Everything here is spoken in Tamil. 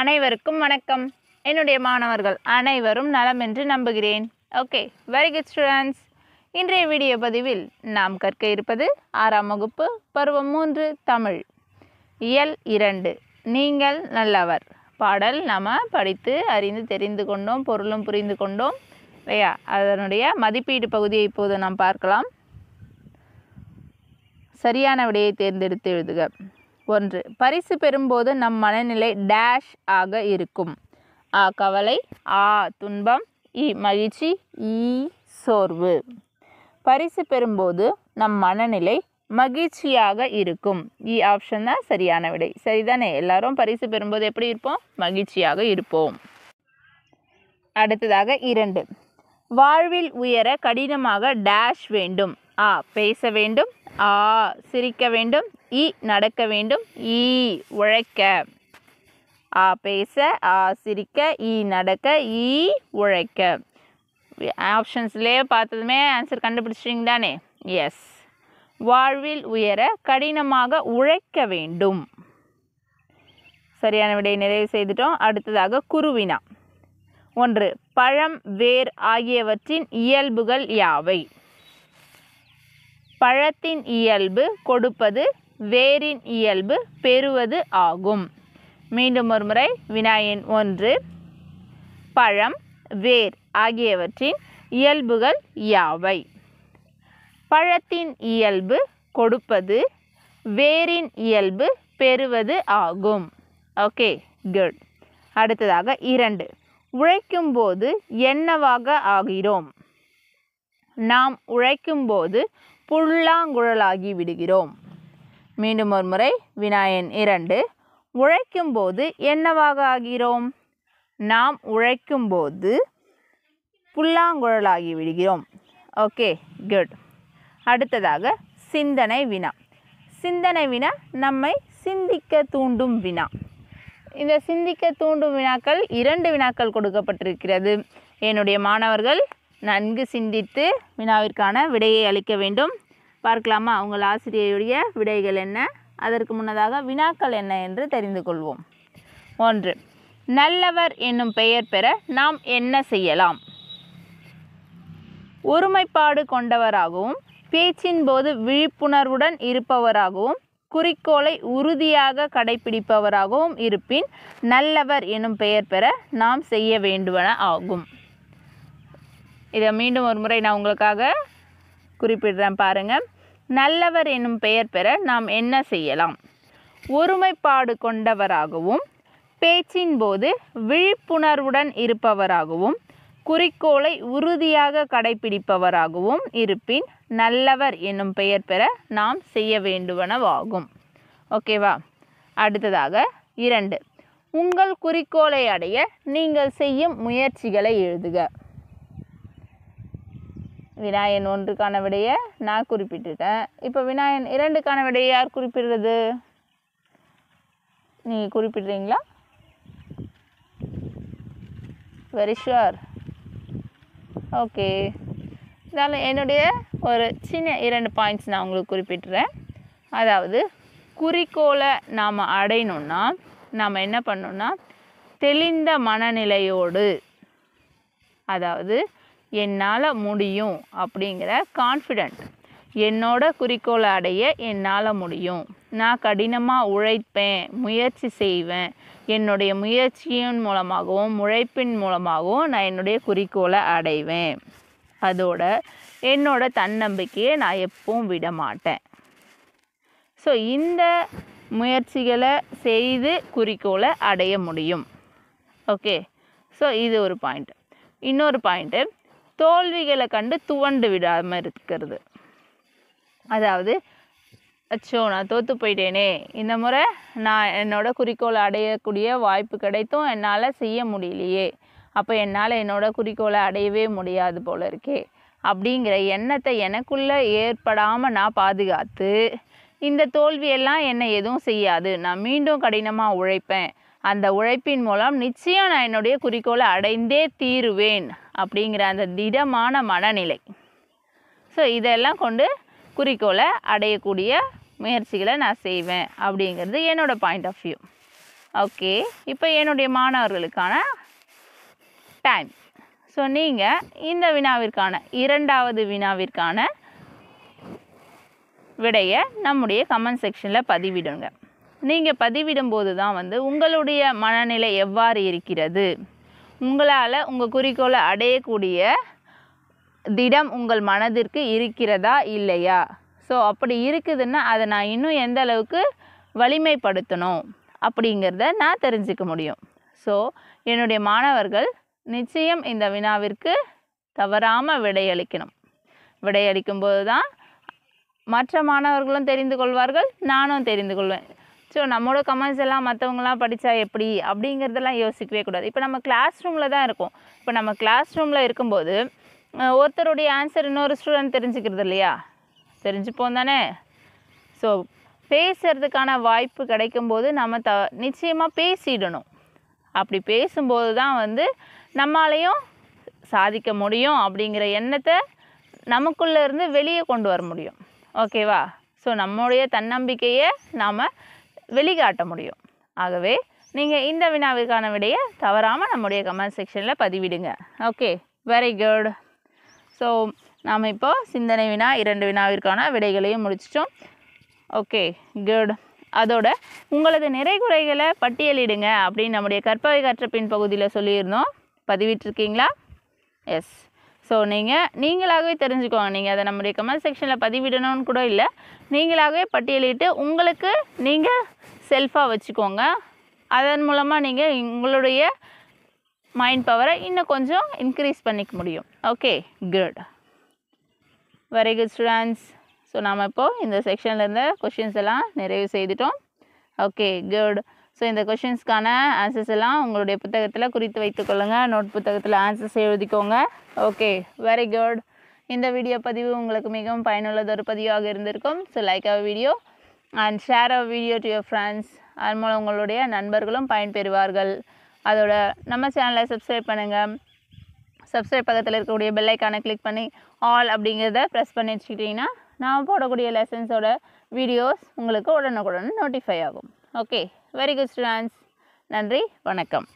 அனைவருக்கும் வணக்கம் என்னுடைய மாணவர்கள் அனைவரும் நலம் என்று நம்புகிறேன் ஓகே வெரி குட் ஸ்டூடெண்ட்ஸ் இன்றைய வீடியோ பதிவில் நாம் கற்க இருப்பது ஆறாம் வகுப்பு பருவம் மூன்று தமிழ் இயல் இரண்டு நீங்கள் நல்லவர் பாடல் நாம் படித்து அறிந்து தெரிந்து கொண்டோம் பொருளும் புரிந்து கொண்டோம் இல்லையா அதனுடைய மதிப்பீடு பகுதியை இப்போது நாம் பார்க்கலாம் சரியான விடையை தேர்ந்தெடுத்து எழுதுக ஒன்று பரிசு பெறும்போது நம் மனநிலை டேஷ் ஆக இருக்கும் ஆ கவலை ஆ துன்பம் இ மகிழ்ச்சி ஈ சோர்வு பரிசு பெறும்போது நம் மனநிலை மகிழ்ச்சியாக இருக்கும் இ ஆப்ஷன் தான் சரியான விடை சரிதானே எல்லாரும் பரிசு பெறும்போது எப்படி இருப்போம் மகிழ்ச்சியாக இருப்போம் அடுத்ததாக இரண்டு வாழ்வில் உயர கடினமாக டேஷ் வேண்டும் ஆ பேச வேண்டும் ஆ சிரிக்க வேண்டும் இ நடக்க வேண்டும் ஈ உழைக்க ஆ பேச ஆ சிரிக்க ஈ நடக்க ஈ உழைக்க ஆப்ஷன்ஸ்லேயே பார்த்ததுமே ஆன்சர் கண்டுபிடிச்சிங்க தானே எஸ் வாழ்வில் உயர கடினமாக உழைக்க வேண்டும் சரியான விடையை நிறைவு செய்துட்டோம் அடுத்ததாக குருவினா ஒன்று பழம் வேர் ஆகியவற்றின் இயல்புகள் யாவை பழத்தின் இயல்பு கொடுப்பது வேரின் இயல்பு பெறுவது ஆகும் மீண்டும் ஒரு முறை வினாயின் ஒன்று பழம் வேர் ஆகியவற்றின் இயல்புகள் யாவை பழத்தின் இயல்பு கொடுப்பது வேரின் இயல்பு பெறுவது ஆகும் ஓகே குட் அடுத்ததாக இரண்டு உழைக்கும் போது என்னவாக ஆகிறோம் நாம் உழைக்கும் போது புல்லாங்குழலாகி விடுகிறோம் மீண்டும் ஒரு முறை வினாயன் இரண்டு உழைக்கும் போது என்னவாக ஆகிறோம் நாம் உழைக்கும் போது புல்லாங்குழலாகி விடுகிறோம் ஓகே குட் அடுத்ததாக சிந்தனை வினா சிந்தனை வினா நம்மை சிந்திக்க தூண்டும் வினா இந்த சிந்திக்க தூண்டும் வினாக்கள் இரண்டு வினாக்கள் கொடுக்கப்பட்டிருக்கிறது என்னுடைய மாணவர்கள் நன்கு சிந்தித்து வினாவிற்கான விடையை அளிக்க வேண்டும் பார்க்கலாமா உங்கள் ஆசிரியருடைய விடைகள் என்ன அதற்கு முன்னதாக வினாக்கள் என்ன என்று தெரிந்து கொள்வோம் ஒன்று நல்லவர் என்னும் பெயர் பெற நாம் என்ன செய்யலாம் ஒருமைப்பாடு கொண்டவராகவும் பேச்சின் போது விழிப்புணர்வுடன் இருப்பவராகவும் குறிக்கோளை உறுதியாக கடைபிடிப்பவராகவும் இருப்பின் நல்லவர் எனும் பெயர் பெற நாம் செய்ய வேண்டுவன ஆகும் இதை மீண்டும் ஒரு முறை நான் உங்களுக்காக குறிப்பிடுறேன் பாருங்கள் நல்லவர் எனும் பெயர் பெற நாம் என்ன செய்யலாம் ஒருமைப்பாடு கொண்டவராகவும் பேச்சின் போது விழிப்புணர்வுடன் இருப்பவராகவும் குறிக்கோளை உறுதியாக கடைபிடிப்பவராகவும் இருப்பின் நல்லவர் என்னும் பெயர் பெற நாம் செய்ய வேண்டுவனவாகும் ஓகேவா அடுத்ததாக இரண்டு உங்கள் குறிக்கோளை அடைய நீங்கள் செய்யும் முயற்சிகளை எழுதுக வினாயன் ஒன்றுக்கான விடையை நான் குறிப்பிட்டுட்டேன் இப்போ வினாயன் இரண்டுக்கான விடையை யார் குறிப்பிடுறது நீங்கள் குறிப்பிடுறீங்களா வெரி ஷுர் ஓகே இருந்தாலும் என்னுடைய ஒரு சின்ன இரண்டு பாயிண்ட்ஸ் நான் உங்களுக்கு குறிப்பிட்டுறேன் அதாவது குறிக்கோளை நாம் அடையணுன்னா நாம் என்ன பண்ணணும்னா தெளிந்த மனநிலையோடு அதாவது என்னால் முடியும் அப்படிங்கிற கான்ஃபிடென்ட் என்னோட குறிக்கோளை அடைய என்னால் முடியும் நான் கடினமாக உழைப்பேன் முயற்சி செய்வேன் என்னுடைய முயற்சியின் மூலமாகவும் உழைப்பின் மூலமாகவும் நான் என்னுடைய குறிக்கோளை அடைவேன் அதோட என்னோட தன்னம்பிக்கையை நான் எப்பவும் விட மாட்டேன் ஸோ இந்த முயற்சிகளை செய்து குறிக்கோளை அடைய முடியும் ஓகே ஸோ இது ஒரு பாயிண்ட் இன்னொரு பாயிண்ட்டு தோல்விகளை கண்டு துவண்டு விடாமல் இருக்கிறது அதாவது அச்சோ நான் தோற்று போயிட்டேனே இந்த முறை நான் என்னோட குறிக்கோளை அடையக்கூடிய வாய்ப்பு கிடைத்தும் என்னால் செய்ய முடியலையே அப்போ என்னால் என்னோட குறிக்கோளை அடையவே முடியாது போல இருக்கே அப்படிங்கிற எண்ணத்தை எனக்குள்ளே ஏற்படாமல் நான் பாதுகாத்து இந்த தோல்வியெல்லாம் என்னை எதுவும் செய்யாது நான் மீண்டும் கடினமாக உழைப்பேன் அந்த உழைப்பின் மூலம் நிச்சயம் நான் என்னுடைய குறிக்கோளை அடைந்தே தீருவேன் அப்படிங்கிற அந்த திடமான மனநிலை ஸோ இதெல்லாம் கொண்டு குறிக்கோளை அடையக்கூடிய முயற்சிகளை நான் செய்வேன் அப்படிங்கிறது என்னோடய பாயிண்ட் ஆஃப் வியூ ஓகே இப்போ என்னுடைய மாணவர்களுக்கான டைம் ஸோ நீங்கள் இந்த வினாவிற்கான இரண்டாவது வினாவிற்கான விடையை நம்முடைய கமெண்ட் செக்ஷனில் பதிவிடுங்க நீங்கள் பதிவிடும்போது தான் வந்து உங்களுடைய மனநிலை எவ்வாறு இருக்கிறது உங்களால் உங்கள் குறிக்கோளை அடையக்கூடிய திடம் உங்கள் மனதிற்கு இருக்கிறதா இல்லையா ஸோ அப்படி இருக்குதுன்னா அதை நான் இன்னும் எந்த அளவுக்கு வலிமைப்படுத்தணும் அப்படிங்கிறத நான் தெரிஞ்சுக்க முடியும் ஸோ என்னுடைய மாணவர்கள் நிச்சயம் இந்த வினாவிற்கு தவறாமல் விடையளிக்கணும் விடையளிக்கும்போது தான் மற்ற மாணவர்களும் தெரிந்து கொள்வார்கள் நானும் தெரிந்து கொள்வேன் ஸோ நம்மளோட கமெண்ட்ஸ் எல்லாம் மற்றவங்களாம் படித்தா எப்படி அப்படிங்கிறதெல்லாம் யோசிக்கவே கூடாது இப்போ நம்ம கிளாஸ் ரூமில் தான் இருக்கும் இப்போ நம்ம கிளாஸ் ரூமில் இருக்கும்போது ஒருத்தருடைய ஆன்சர் இன்னொரு ஸ்டூடெண்ட் தெரிஞ்சுக்கிறது இல்லையா தெரிஞ்சுப்போம் தானே ஸோ பேசுறதுக்கான வாய்ப்பு கிடைக்கும்போது நம்ம த நிச்சயமாக பேசிடணும் அப்படி பேசும்போது தான் வந்து நம்மளாலையும் சாதிக்க முடியும் அப்படிங்கிற எண்ணத்தை நமக்குள்ளேருந்து வெளியே கொண்டு வர முடியும் ஓகேவா ஸோ நம்முடைய தன்னம்பிக்கையை நாம் வெளிக்காட்ட முடியும் ஆகவே நீங்கள் இந்த வினாவிற்கான விடையை தவறாமல் நம்முடைய கமெண்ட் செக்ஷனில் பதிவிடுங்க ஓகே வெரி குட் ஸோ நாம் இப்போ சிந்தனை வினா இரண்டு வினாவிற்கான விடைகளையும் முடிச்சிட்டோம் ஓகே குட் அதோட உங்களது நிறை குறைகளை பட்டியலிடுங்க அப்படின்னு நம்முடைய கற்பவை கற்றப்பின் பகுதியில் சொல்லியிருந்தோம் பதிவிட்டிருக்கீங்களா எஸ் ஸோ நீங்கள் நீங்களாகவே தெரிஞ்சுக்கோங்க நீங்கள் அதை நம்முடைய கமெண்ட் செக்ஷனில் பதிவிடணும்னு கூட இல்லை நீங்களாகவே பட்டியலிட்டு உங்களுக்கு நீங்கள் செல்ஃபாக வச்சுக்கோங்க அதன் மூலமாக நீங்கள் உங்களுடைய மைண்ட் பவரை இன்னும் கொஞ்சம் இன்க்ரீஸ் பண்ணிக்க முடியும் okay good very good students so நாம் இப்போது இந்த செக்ஷன்லேருந்து கொஷின்ஸ் எல்லாம் நிறைவு செய்துட்டோம் ஓகே குட் ஸோ இந்த கொஷின்ஸ்க்கான ஆன்சர்ஸ் எல்லாம் உங்களுடைய புத்தகத்தில் குறித்து வைத்துக்கொள்ளுங்கள் நோட் புத்தகத்தில் ஆன்சர்ஸ் எழுதிக்கோங்க ஓகே வெரி குட் இந்த வீடியோ பதிவு உங்களுக்கு மிகவும் பயனுள்ளதொரு பதிவாக இருந்திருக்கும் so like our video and share our video to your friends அதன் மூலம் உங்களுடைய நண்பர்களும் பயன்பெறுவார்கள் அதோட நம்ம சேனலை சப்ஸ்கிரைப் பண்ணுங்கள் சப்ஸ்கிரைப் பக்கத்தில் இருக்கக்கூடிய பெல்லைக்கானை கிளிக் பண்ணி ஆல் அப்படிங்கிறத ப்ரெஸ் பண்ணி வச்சுக்கிட்டிங்கன்னா நாம் போடக்கூடிய லெசன்ஸோட வீடியோஸ் உங்களுக்கு உடனுக்குடன் நோட்டிஃபை ஆகும் ஓகே வெரி குட் ஸ்டூடெண்ட்ஸ் நன்றி வணக்கம்